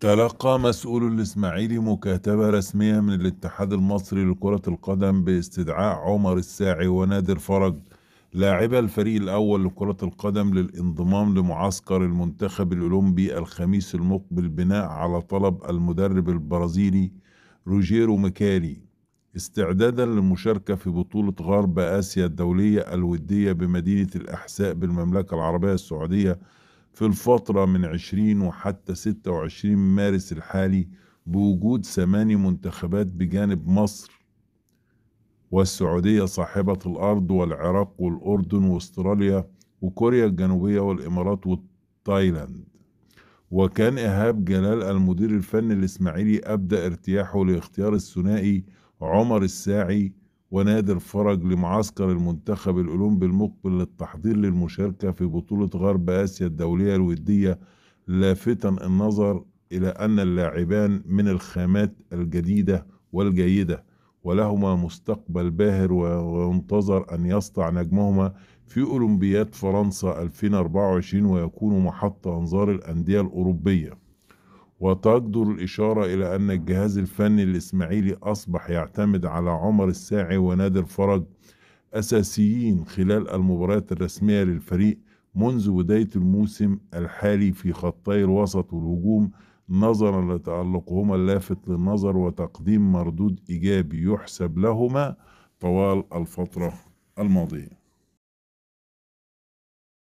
تلقى مسؤول الإسماعيلي مكاتبة رسمية من الاتحاد المصري لكرة القدم باستدعاء عمر الساعي ونادر فرج لاعبا الفريق الأول لكرة القدم للانضمام لمعسكر المنتخب الأولمبي الخميس المقبل بناء على طلب المدرب البرازيلي روجيرو ميكالي استعدادا للمشاركة في بطولة غرب آسيا الدولية الودية بمدينة الأحساء بالمملكة العربية السعودية في الفترة من 20 وحتى 26 مارس الحالي بوجود ثماني منتخبات بجانب مصر والسعودية صاحبة الأرض والعراق والأردن واستراليا وكوريا الجنوبية والإمارات وتايلاند وكان إيهاب جلال المدير الفني الإسماعيلي أبدى ارتياحه لاختيار الثنائي عمر الساعي ونادر فرج لمعسكر المنتخب الأولمبي المقبل للتحضير للمشاركة في بطولة غرب آسيا الدولية الودية لافتا النظر إلى أن اللاعبان من الخامات الجديدة والجيدة ولهما مستقبل باهر وينتظر أن يسطع نجمهما في أولمبياد فرنسا 2024 ويكون محط أنظار الأندية الأوروبية وتجدر الإشارة إلى أن الجهاز الفني الإسماعيلي أصبح يعتمد على عمر الساعي ونادر فرج أساسيين خلال المباريات الرسمية للفريق منذ بداية الموسم الحالي في خطي الوسط والهجوم نظرا لتألقهما اللافت للنظر وتقديم مردود إيجابي يحسب لهما طوال الفترة الماضية